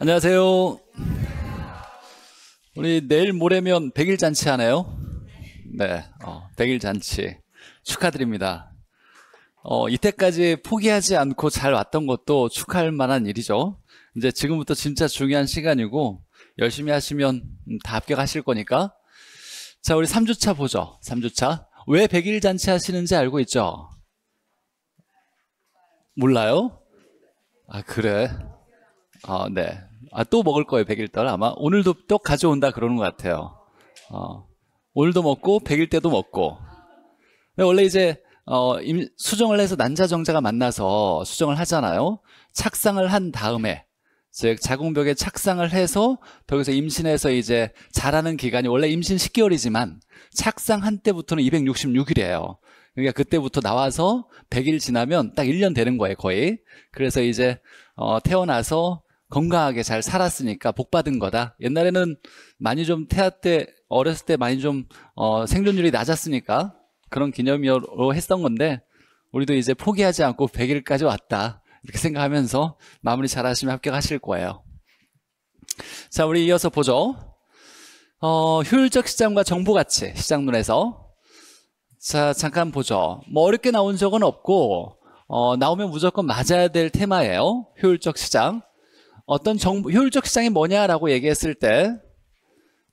안녕하세요. 우리 내일 모레면 100일 잔치 하나요? 네, 어, 100일 잔치 축하드립니다. 어, 이때까지 포기하지 않고 잘 왔던 것도 축하할 만한 일이죠. 이제 지금부터 진짜 중요한 시간이고 열심히 하시면 음, 다 합격하실 거니까. 자, 우리 3주차 보죠. 3주차. 왜 100일 잔치 하시는지 알고 있죠? 몰라요? 아, 그래. 아, 네. 아, 또 먹을 거예요. 100일달 아마 오늘도 또 가져온다 그러는 것 같아요. 어, 오늘도 먹고 100일 때도 먹고 네, 원래 이제 어, 임, 수정을 해서 난자정자가 만나서 수정을 하잖아요. 착상을 한 다음에 즉 자궁벽에 착상을 해서 벽에서 임신해서 이제 자라는 기간이 원래 임신 10개월이지만 착상한 때부터는 266일이에요. 그러니까 그때부터 나와서 100일 지나면 딱 1년 되는 거예요, 거의. 그래서 이제 어, 태어나서 건강하게 잘 살았으니까 복 받은 거다. 옛날에는 많이 좀 태아 때 어렸을 때 많이 좀 어, 생존율이 낮았으니까 그런 기념으로 했던 건데 우리도 이제 포기하지 않고 100일까지 왔다 이렇게 생각하면서 마무리 잘하시면 합격하실 거예요. 자, 우리 이어서 보죠. 어, 효율적 시장과 정보 가치 시장론에서 자 잠깐 보죠. 뭐 어렵게 나온 적은 없고 어, 나오면 무조건 맞아야 될 테마예요. 효율적 시장. 어떤 정보, 효율적 시장이 뭐냐라고 얘기했을 때,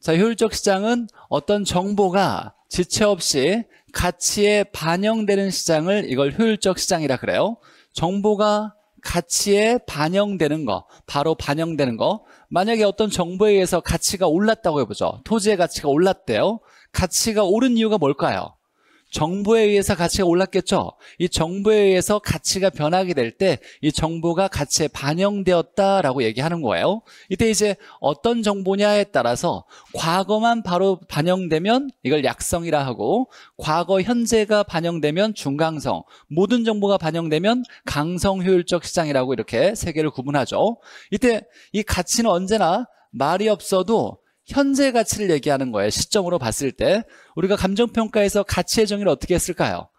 자, 효율적 시장은 어떤 정보가 지체 없이 가치에 반영되는 시장을 이걸 효율적 시장이라 그래요. 정보가 가치에 반영되는 거, 바로 반영되는 거. 만약에 어떤 정보에 의해서 가치가 올랐다고 해보죠. 토지의 가치가 올랐대요. 가치가 오른 이유가 뭘까요? 정부에 의해서 가치가 올랐겠죠. 이정부에 의해서 가치가 변하게 될 때 이 정보가 가치에 반영되었다라고 얘기하는 거예요. 이때 이제 어떤 정보냐에 따라서 과거만 바로 반영되면 이걸 약성이라 하고 과거 현재가 반영되면 중강성, 모든 정보가 반영되면 강성 효율적 시장이라고 이렇게 세 개를 구분하죠. 이때 이 가치는 언제나 말이 없어도 현재 가치를 얘기하는 거예요. 시점으로 봤을 때 우리가 감정평가에서 가치의 정의를 어떻게 했을까요?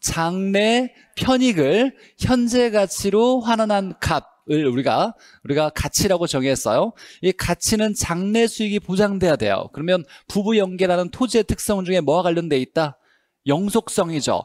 장래 편익을 현재 가치로 환원한 값을 우리가 우리가 가치라고 정의했어요. 이 가치는 장래 수익이 보장돼야 돼요. 그러면 부부 연계라는 토지의 특성 중에 뭐와 관련돼 있다? 영속성이죠.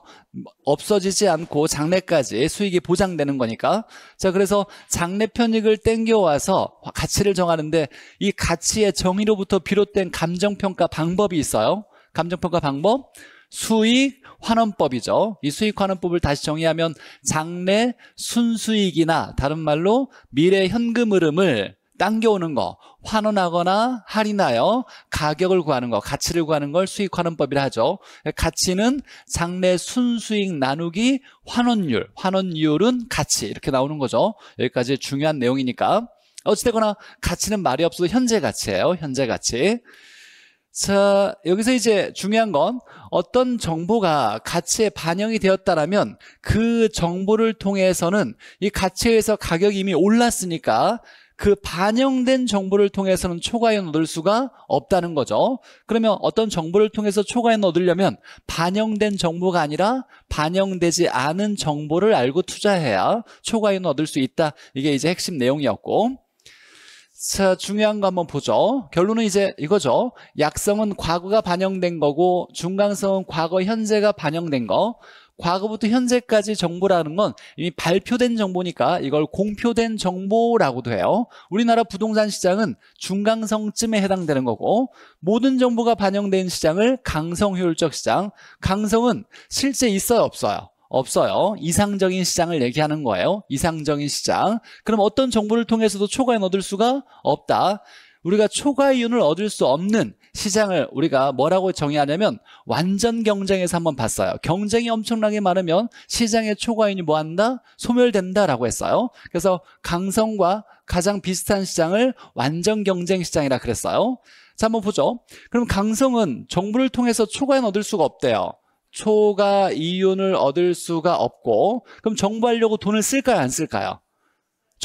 없어지지 않고 장래까지 수익이 보장되는 거니까. 자, 그래서 장래 편익을 땡겨와서 가치를 정하는데 이 가치의 정의로부터 비롯된 감정평가 방법이 있어요. 감정평가 방법. 수익 환원법이죠. 이 수익 환원법을 다시 정의하면 장래 순수익이나 다른 말로 미래 현금 흐름을 당겨오는 거, 환원하거나 할인하여 가격을 구하는 거, 가치를 구하는 걸 수익환원법이라 하죠. 가치는 장래 순수익 나누기 환원율, 환원율은 가치 이렇게 나오는 거죠. 여기까지 중요한 내용이니까. 어찌되거나 가치는 말이 없어도 현재 가치예요. 현재 가치. 자, 여기서 이제 중요한 건 어떤 정보가 가치에 반영이 되었다라면 그 정보를 통해서는 이 가치에 서 가격이 이미 올랐으니까 그 반영된 정보를 통해서는 초과연 얻을 수가 없다는 거죠 그러면 어떤 정보를 통해서 초과연 얻으려면 반영된 정보가 아니라 반영되지 않은 정보를 알고 투자해야 초과연 얻을 수 있다 이게 이제 핵심 내용이었고 자 중요한 거 한번 보죠 결론은 이제 이거죠 약성은 과거가 반영된 거고 중간성은 과거 현재가 반영된 거 과거부터 현재까지 정보라는 건 이미 발표된 정보니까 이걸 공표된 정보라고도 해요 우리나라 부동산 시장은 중강성쯤에 해당되는 거고 모든 정보가 반영된 시장을 강성효율적 시장 강성은 실제 있어요 없어요 없어요. 이상적인 시장을 얘기하는 거예요. 이상적인 시장. 그럼 어떤 정보를 통해서도 초과인 얻을 수가 없다. 우리가 초과이윤을 얻을 수 없는 시장을 우리가 뭐라고 정의하냐면 완전 경쟁에서 한번 봤어요. 경쟁이 엄청나게 많으면 시장의 초과인이 뭐한다? 소멸된다라고 했어요. 그래서 강성과 가장 비슷한 시장을 완전 경쟁 시장이라 그랬어요. 자, 한번 보죠. 그럼 강성은 정부를 통해서 초과인 얻을 수가 없대요. 초과 이윤을 얻을 수가 없고 그럼 정부하려고 돈을 쓸까요 안 쓸까요?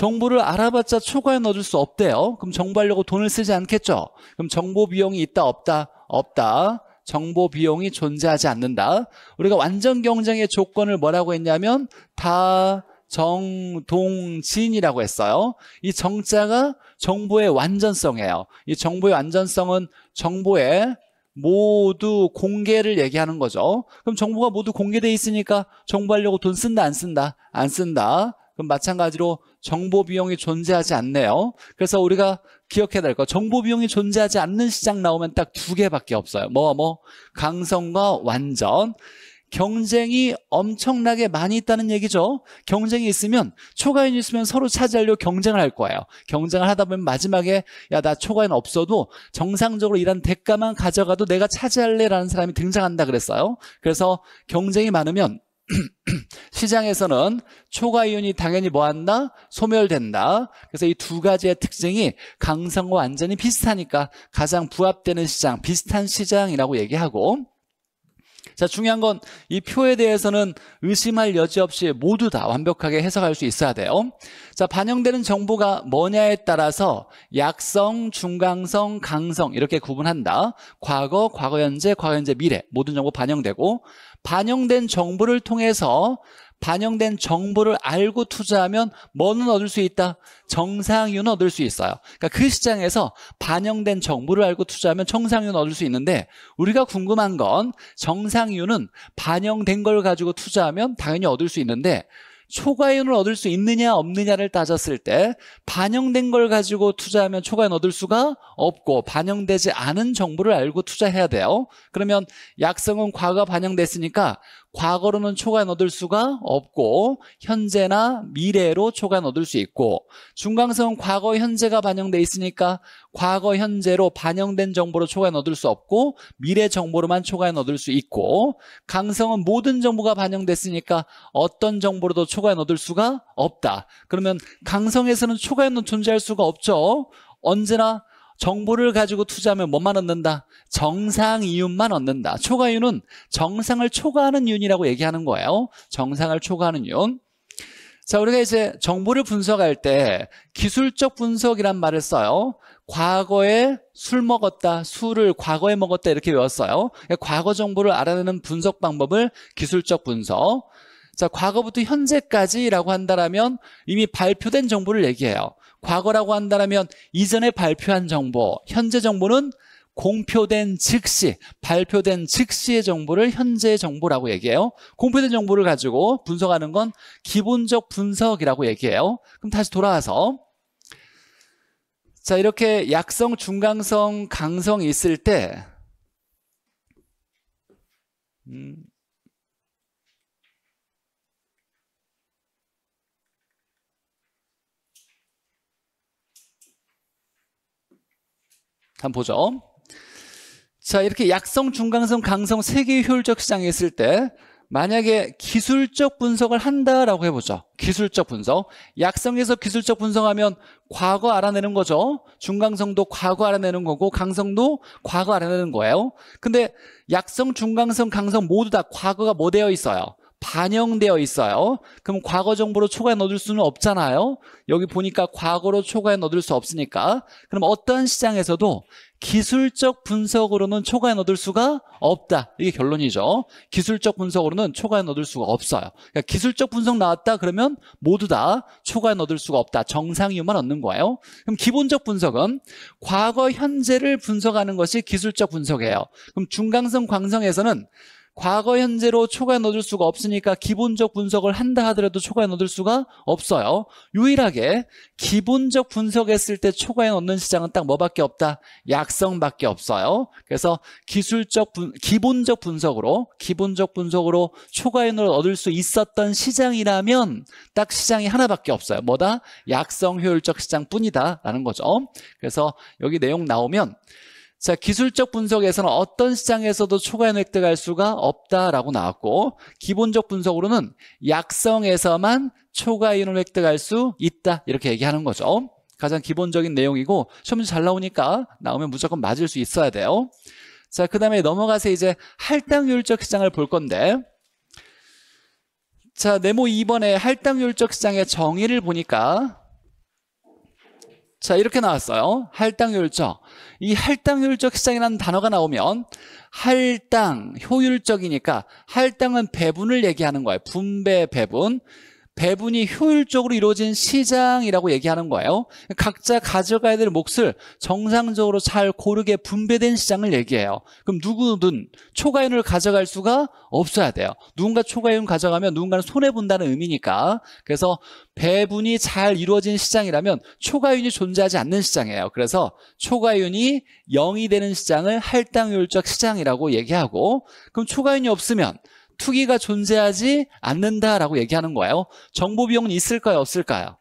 정보를 알아봤자 초과에 넣어줄 수 없대요 그럼 정보하려고 돈을 쓰지 않겠죠 그럼 정보 비용이 있다 없다 없다 정보 비용이 존재하지 않는다 우리가 완전 경쟁의 조건을 뭐라고 했냐면 다 정동진이라고 했어요 이 정자가 정보의 완전성이에요 이 정보의 완전성은 정보의 모두 공개를 얘기하는 거죠 그럼 정보가 모두 공개돼 있으니까 정보하려고 돈 쓴다 안 쓴다 안 쓴다 그럼 마찬가지로 정보 비용이 존재하지 않네요. 그래서 우리가 기억해야 될 거. 정보 비용이 존재하지 않는 시장 나오면 딱 두 개밖에 없어요. 뭐, 뭐, 강성과 완전. 경쟁이 엄청나게 많이 있다는 얘기죠 경쟁이 있으면 초과인 이 있으면 서로 차지하려 고 경쟁을 할 거예요 경쟁을 하다 보면 마지막에 야 나 초과인 없어도 정상적으로 일한 대가만 가져가도 내가 차지할래 라는 사람이 등장한다 그랬어요 그래서 경쟁이 많으면 시장에서는 초과이윤이 당연히 뭐한다? 소멸된다. 그래서 이 두 가지의 특징이 강성과 완전히 비슷하니까 가장 부합되는 시장, 비슷한 시장이라고 얘기하고 자 중요한 건 이 표에 대해서는 의심할 여지 없이 모두 다 완벽하게 해석할 수 있어야 돼요 자 반영되는 정보가 뭐냐에 따라서 약성, 중강성, 강성 이렇게 구분한다 과거, 과거 현재, 과거 현재 미래 모든 정보 반영되고 반영된 정보를 통해서 반영된 정보를 알고 투자하면 뭐는 얻을 수 있다? 정상윤 얻을 수 있어요. 그러니까 그 시장에서 반영된 정보를 알고 투자하면 정상윤 얻을 수 있는데 우리가 궁금한 건 정상윤은 반영된 걸 가지고 투자하면 당연히 얻을 수 있는데 초과윤을 얻을 수 있느냐 없느냐를 따졌을 때 반영된 걸 가지고 투자하면 초과윤 얻을 수가 없고 반영되지 않은 정보를 알고 투자해야 돼요 그러면 약성은 과거 반영됐으니까 과거로는 초과 얻을 수가 없고 현재나 미래로 초과 얻을 수 있고 중간성은 과거 현재가 반영돼 있으니까 과거 현재로 반영된 정보로 초과 얻을 수 없고 미래 정보로만 초과 얻을 수 있고 강성은 모든 정보가 반영됐으니까 어떤 정보로도 초과 얻을 수가 없다. 그러면 강성에서는 초과 연는 존재할 수가 없죠. 언제나 정보를 가지고 투자하면 뭐만 얻는다? 정상 이윤만 얻는다. 초과 이윤은 정상을 초과하는 이윤이라고 얘기하는 거예요. 정상을 초과하는 이윤. 자, 우리가 이제 정보를 분석할 때 기술적 분석이란 말을 써요. 과거에 술 먹었다, 술을 과거에 먹었다 이렇게 외웠어요. 그러니까 과거 정보를 알아내는 분석 방법을 기술적 분석. 자, 과거부터 현재까지라고 한다라면 이미 발표된 정보를 얘기해요. 과거라고 한다면 이전에 발표한 정보, 현재 정보는 공표된 즉시, 발표된 즉시의 정보를 현재의 정보라고 얘기해요. 공표된 정보를 가지고 분석하는 건 기본적 분석이라고 얘기해요. 그럼 다시 돌아와서 자 이렇게 약성, 중강성, 강성이 있을 때 음, 한번 보죠. 자, 이렇게 약성, 중강성, 강성 세 개의 효율적 시장이 있을 때 만약에 기술적 분석을 한다라고 해보죠. 기술적 분석. 약성에서 기술적 분석하면 과거 알아내는 거죠. 중강성도 과거 알아내는 거고 강성도 과거 알아내는 거예요. 근데 약성, 중강성, 강성 모두 다 과거가 뭐 되어 있어요? 반영되어 있어요 그럼 과거 정보로 초과에 넣을 어 수는 없잖아요 여기 보니까 과거로 초과에 넣을 어수 없으니까 그럼 어떤 시장에서도 기술적 분석으로는 초과에 넣을 어 수가 없다 이게 결론이죠 기술적 분석으로는 초과에 넣을 어 수가 없어요 그러니까 기술적 분석 나왔다 그러면 모두 다초과에 넣을 어 수가 없다 정상 이유만 얻는 거예요 그럼 기본적 분석은 과거 현재를 분석하는 것이 기술적 분석이에요 그럼 중강성 광성에서는 과거 현재로 초과에넣어줄 수가 없으니까 기본적 분석을 한다 하더라도 초과에넣어줄 수가 없어요. 유일하게 기본적 분석했을 때초과에 넣는 시장은 딱 뭐밖에 없다. 약성밖에 없어요. 그래서 기술적 분, 기본적 분석으로 기본적 분석으로 초과인을 얻을 수 있었던 시장이라면 딱 시장이 하나밖에 없어요. 뭐다? 약성 효율적 시장뿐이다라는 거죠. 그래서 여기 내용 나오면 자, 기술적 분석에서는 어떤 시장에서도 초과연 획득할 수가 없다라고 나왔고 기본적 분석으로는 약성에서만 초과이을 획득할 수 있다 이렇게 얘기하는 거죠. 가장 기본적인 내용이고 시험지 잘 나오니까 나오면 무조건 맞을 수 있어야 돼요. 자, 그 다음에 넘어가서 이제 할당률적 시장을 볼 건데 자, 네모 2번에 할당률적 시장의 정의를 보니까 자 이렇게 나왔어요 할당 효율적 이 할당 효율적 시장이라는 단어가 나오면 할당 효율적이니까 할당은 배분을 얘기하는 거예요 분배 배분 배분이 효율적으로 이루어진 시장이라고 얘기하는 거예요 각자 가져가야 될 몫을 정상적으로 잘 고르게 분배된 시장을 얘기해요 그럼 누구든 초과율을 가져갈 수가 없어야 돼요 누군가 초과율 가져가면 누군가는 손해본다는 의미니까 그래서 배분이 잘 이루어진 시장이라면 초과윤이 존재하지 않는 시장이에요 그래서 초과윤이 0이 되는 시장을 할당효율적 시장이라고 얘기하고 그럼 초과윤이 없으면 투기가 존재하지 않는다라고 얘기하는 거예요. 정보 비용은 있을까요? 없을까요?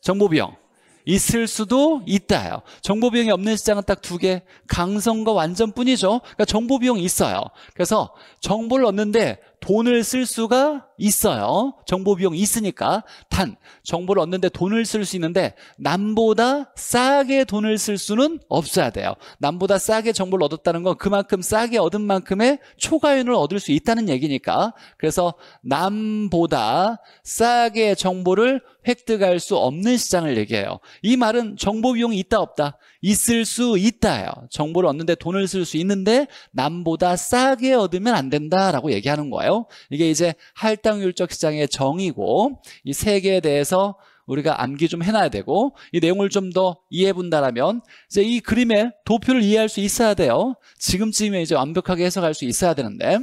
정보 비용. 있을 수도 있다요. 정보 비용이 없는 시장은 딱 두 개. 강성과 완전뿐이죠. 그러니까 정보 비용이 있어요. 그래서 정보를 얻는데 돈을 쓸 수가 있어요 정보 비용이 있으니까 단 정보를 얻는데 돈을 쓸 수 있는데 남보다 싸게 돈을 쓸 수는 없어야 돼요 남보다 싸게 정보를 얻었다는 건 그만큼 싸게 얻은 만큼의 초과윤을 얻을 수 있다는 얘기니까 그래서 남보다 싸게 정보를 획득할 수 없는 시장을 얘기해요 이 말은 정보 비용이 있다 없다 있을 수있다요 정보를 얻는데 돈을 쓸 수 있는데 남보다 싸게 얻으면 안 된다라고 얘기하는 거예요 될까요? 이게 이제 할당율적 시장의 정의고 이세계에 대해서 우리가 암기 좀 해놔야 되고 이 내용을 좀 더 이해 본다라면 이제 이 그림의 도표를 이해할 수 있어야 돼요. 지금쯤에 이제 완벽하게 해석할 수 있어야 되는데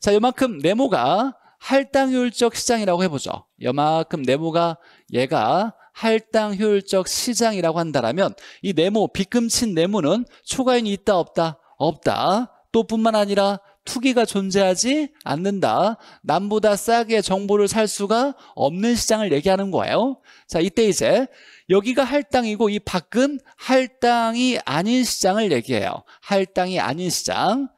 자 이만큼 네모가 할당효율적 시장이라고 해보죠. 이만큼 네모가 얘가 할당효율적 시장이라고 한다라면 이 네모, 빗금친 네모는 초과인이 있다 없다 없다 또 뿐만 아니라 투기가 존재하지 않는다. 남보다 싸게 정보를 살 수가 없는 시장을 얘기하는 거예요. 자, 이때 이제 여기가 할당이고 이 밖은 할당이 아닌 시장을 얘기해요. 할당이 아닌 시장.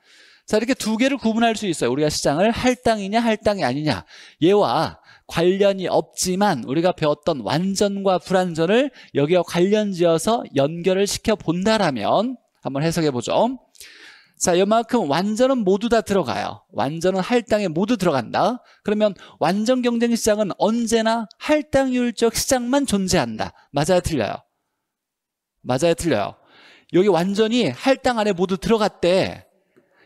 자, 이렇게 두 개를 구분할 수 있어요. 우리가 시장을 할당이냐 할당이 아니냐. 얘와 관련이 없지만 우리가 배웠던 완전과 불완전을 여기와 관련지어서 연결을 시켜본다라면 한번 해석해보죠. 자, 요만큼 완전은 모두 다 들어가요. 완전은 할당에 모두 들어간다. 그러면 완전 경쟁 시장은 언제나 할당율적 시장만 존재한다. 맞아요, 틀려요? 맞아요, 틀려요? 여기 완전히 할당 안에 모두 들어갔대.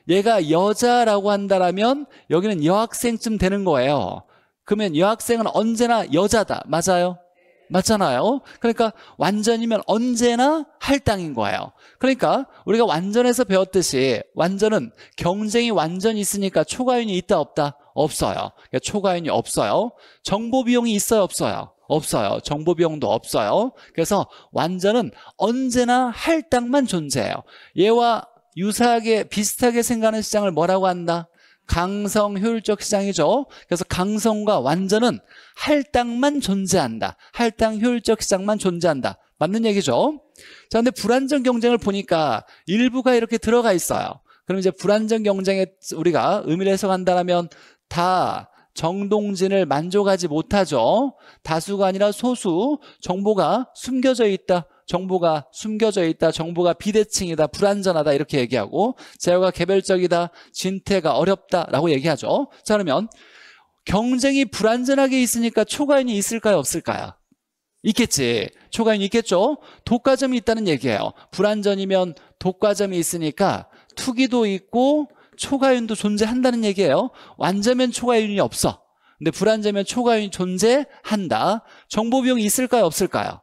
얘가 여자라고 한다라면 여기는 여학생쯤 되는 거예요. 그러면 여학생은 언제나 여자다. 맞아요? 맞잖아요. 그러니까 완전이면 언제나 할당인 거예요. 그러니까 우리가 완전에서 배웠듯이 완전은 경쟁이 완전히 있으니까 초과윤이 있다 없다? 없어요. 그러니까 초과윤이 없어요. 정보 비용이 있어요, 없어요? 없어요. 정보 비용도 없어요. 그래서 완전은 언제나 할당만 존재해요. 얘와 유사하게 비슷하게 생각하는 시장을 뭐라고 한다? 강성 효율적 시장이죠. 그래서 강성과 완전은 할당만 존재한다. 할당 효율적 시장만 존재한다. 맞는 얘기죠. 자, 근데 불안정 경쟁을 보니까 일부가 이렇게 들어가 있어요. 그럼 이제 불안정 경쟁에 우리가 의미를 해석한다면 다 정동진을 만족하지 못하죠. 다수가 아니라 소수 정보가 숨겨져 있다. 정보가 숨겨져 있다, 정보가 비대칭이다, 불안전하다 이렇게 얘기하고 제어가 개별적이다, 진퇴가 어렵다라고 얘기하죠. 자 그러면 경쟁이 불안전하게 있으니까 초과인이 있을까요, 없을까요? 있겠지. 초과인이 있겠죠. 독과점이 있다는 얘기예요. 불안전이면 독과점이 있으니까 투기도 있고 초과인도 존재한다는 얘기예요 완전면 초과인이 없어 근데 불안전면 초과인이 존재한다 정보 비용이 있을까요 없을까요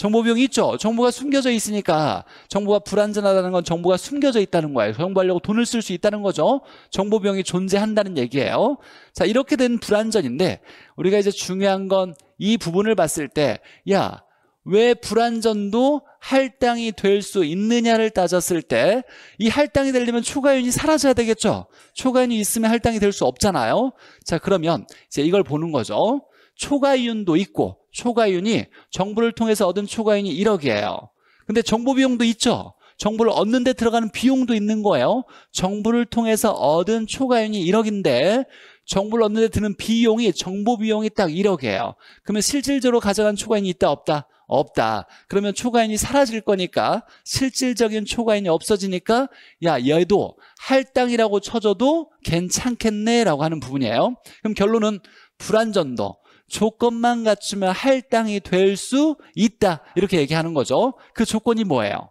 정보 비용 있죠. 정보가 숨겨져 있으니까 정보가 불안전하다는 건 정보가 숨겨져 있다는 거예요. 정보하려고 돈을 쓸 수 있다는 거죠. 정보 비용이 존재한다는 얘기예요. 자 이렇게 된 불안전인데 우리가 이제 중요한 건 이 부분을 봤을 때야 왜 불안전도 할당이 될 수 있느냐를 따졌을 때 이 할당이 되려면 초과윤이 사라져야 되겠죠. 초과윤이 있으면 할당이 될 수 없잖아요. 자 그러면 이제 이걸 보는 거죠. 초과윤도 있고 초과윤이 정부를 통해서 얻은 초과윤이 1억이에요. 근데 정보 비용도 있죠. 정보를 얻는 데 들어가는 비용도 있는 거예요. 정부를 통해서 얻은 초과윤이 1억인데 정보를 얻는 데 드는 비용이 정보 비용이 딱 1억이에요. 그러면 실질적으로 가져간 초과인이 있다 없다? 없다. 그러면 초과인이 사라질 거니까 실질적인 초과인이 없어지니까 야 얘도 할당이라고 쳐줘도 괜찮겠네라고 하는 부분이에요. 그럼 결론은 불안전도 조건만 갖추면 할당이 될 수 있다 이렇게 얘기하는 거죠 그 조건이 뭐예요?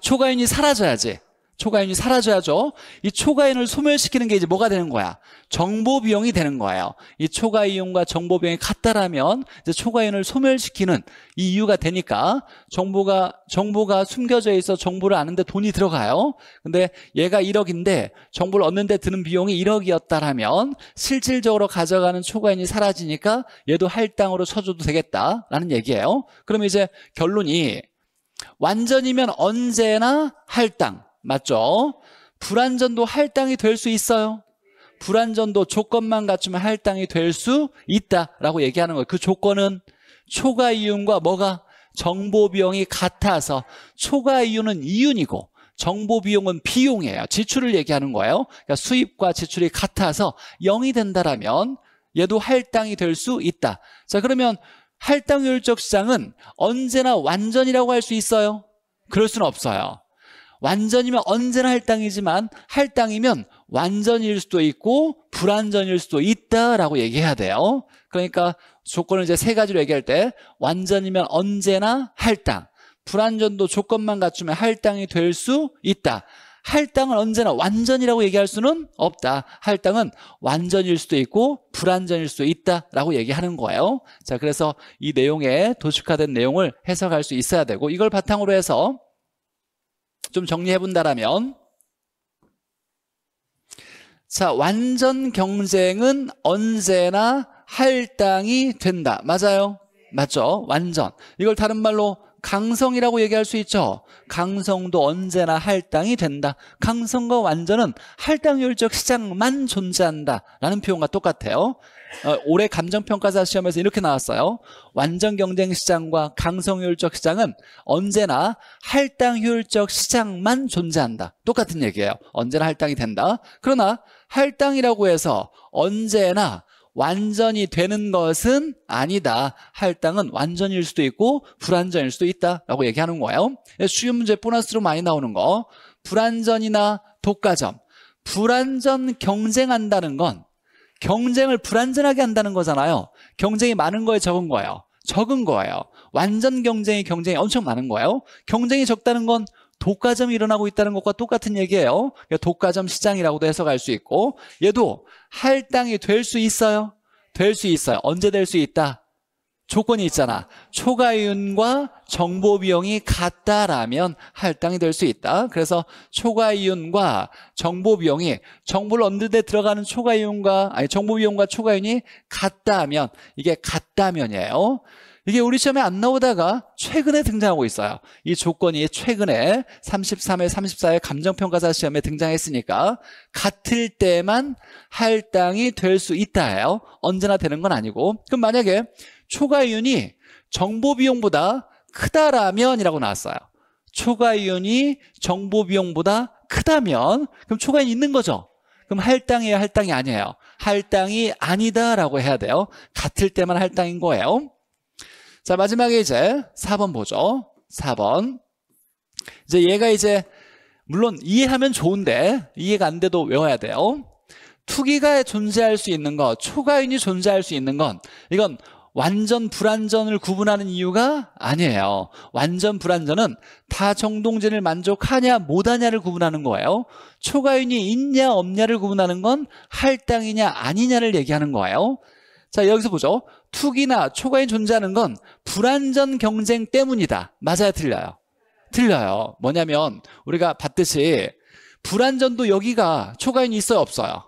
초과인이 사라져야지 초과인이 사라져야죠. 이 초과인을 소멸시키는 게 이제 뭐가 되는 거야? 정보 비용이 되는 거예요. 이 초과 이용과 정보 비용이 같다라면 이제 초과인을 소멸시키는 이 이유가 되니까 정보가 정보가 숨겨져 있어 정보를 아는데 돈이 들어가요. 근데 얘가 1억인데 정보를 얻는데 드는 비용이 1억이었다라면 실질적으로 가져가는 초과인이 사라지니까 얘도 할당으로 쳐줘도 되겠다라는 얘기예요. 그럼 이제 결론이 완전이면 언제나 할당 맞죠? 불안전도 할당이 될 수 있어요 불안전도 조건만 갖추면 할당이 될 수 있다라고 얘기하는 거예요 그 조건은 초과 이윤과 뭐가 정보 비용이 같아서 초과 이윤은 이윤이고 정보 비용은 비용이에요 지출을 얘기하는 거예요 그러니까 수입과 지출이 같아서 0이 된다라면 얘도 할당이 될 수 있다 자 그러면 할당 효율적 시장은 언제나 완전이라고 할 수 있어요? 그럴 수는 없어요 완전이면 언제나 할당이지만 할당이면 완전일 수도 있고 불완전일 수도 있다라고 얘기해야 돼요. 그러니까 조건을 이제 세 가지로 얘기할 때 완전이면 언제나 할당, 불완전도 조건만 갖추면 할당이 될 수 있다. 할당은 언제나 완전이라고 얘기할 수는 없다. 할당은 완전일 수도 있고 불완전일 수도 있다라고 얘기하는 거예요. 자, 그래서 이 내용에 도축화된 내용을 해석할 수 있어야 되고 이걸 바탕으로 해서 좀 정리해본다라면 자 완전 경쟁은 언제나 할당이 된다 맞아요 맞죠 완전 이걸 다른 말로 강성이라고 얘기할 수 있죠 강성도 언제나 할당이 된다 강성과 완전은 할당효율적 시장만 존재한다라는 표현과 똑같아요 어, 올해 감정평가사 시험에서 이렇게 나왔어요. 완전 경쟁 시장과 강성 효율적 시장은 언제나 할당 효율적 시장만 존재한다. 똑같은 얘기예요. 언제나 할당이 된다. 그러나 할당이라고 해서 언제나 완전히 되는 것은 아니다. 할당은 완전일 수도 있고 불완전일 수도 있다라고 얘기하는 거예요. 수요 문제 보너스로 많이 나오는 거. 불완전이나 독과점. 불완전 경쟁한다는 건 경쟁을 불안전하게 한다는 거잖아요 경쟁이 많은 거에 적은 거예요 적은 거예요 완전 경쟁이 경쟁이 엄청 많은 거예요 경쟁이 적다는 건 독과점이 일어나고 있다는 것과 똑같은 얘기예요 그러니까 독과점 시장이라고도 해석할 수 있고 얘도 할당이 될 수 있어요 될 수 있어요 언제 될 수 있다 조건이 있잖아 초과이윤과 정보비용이 같다라면 할당이 될 수 있다 그래서 초과이윤과 정보비용이 정보를 얻는 데 들어가는 초과이윤과 아니 정보비용과 초과이윤이 같다면 이게 같다면이에요 이게 우리 시험에 안 나오다가 최근에 등장하고 있어요 이 조건이 최근에 33회 34회 감정평가사 시험에 등장했으니까 같을 때만 할당이 될 수 있다 해요 언제나 되는 건 아니고 그럼 만약에 초과이윤이 정보비용보다 크다라면이라고 나왔어요. 초과이윤이 정보비용보다 크다면 그럼 초과이윤 있는 거죠. 그럼 할당이에요 할당이 아니에요. 할당이 아니다라고 해야 돼요. 같을 때만 할당인 거예요. 자 마지막에 이제 4번 보죠. 4번 이제 얘가 이제 물론 이해하면 좋은데 이해가 안 돼도 외워야 돼요 투기가 존재할 수 있는 것초과윤이 존재할 수 있는 건 이건 완전 불완전을 구분하는 이유가 아니에요 완전 불완전은 다 정동진을 만족하냐 못하냐를 구분하는 거예요 초과윤이 있냐 없냐를 구분하는 건 할당이냐 아니냐를 얘기하는 거예요 자 여기서 보죠 투기나 초과인 존재하는 건 불완전 경쟁 때문이다 맞아요 틀려요 틀려요 뭐냐면 우리가 봤듯이 불완전도 여기가 초과인 있어요 없어요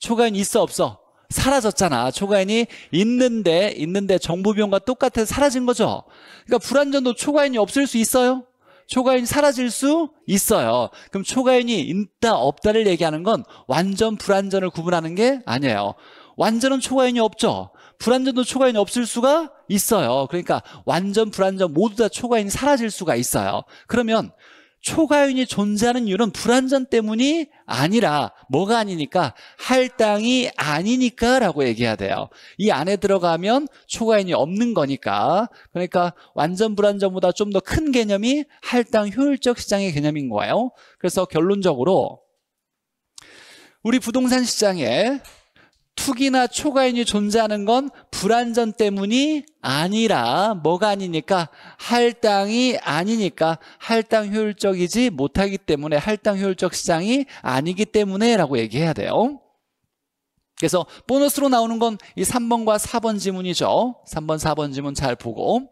초과인 있어 없어 사라졌잖아. 초과인이 있는데 있는데 정부 비용과 똑같아 사라진 거죠. 그러니까 불안전도 초과인이 없을 수 있어요? 초과인이 사라질 수 있어요. 그럼 초과인이 있다 없다를 얘기하는 건 완전 불안전을 구분하는 게 아니에요. 완전은 초과인이 없죠. 불안전도 초과인이 없을 수가 있어요. 그러니까 완전 불안전 모두 다 초과인이 사라질 수가 있어요. 그러면 초과윤이 존재하는 이유는 불안전 때문이 아니라 뭐가 아니니까 할당이 아니니까 라고 얘기해야 돼요 이 안에 들어가면 초과윤이 없는 거니까 그러니까 완전 불안전보다 좀 더 큰 개념이 할당 효율적 시장의 개념인 거예요 그래서 결론적으로 우리 부동산 시장에 투기나 초과인이 존재하는 건 불안전 때문이 아니라 뭐가 아니니까 할당이 아니니까 할당 효율적이지 못하기 때문에 할당 효율적 시장이 아니기 때문에 라고 얘기해야 돼요 그래서 보너스로 나오는 건 이 3번과 4번 지문이죠 3번 4번 지문 잘 보고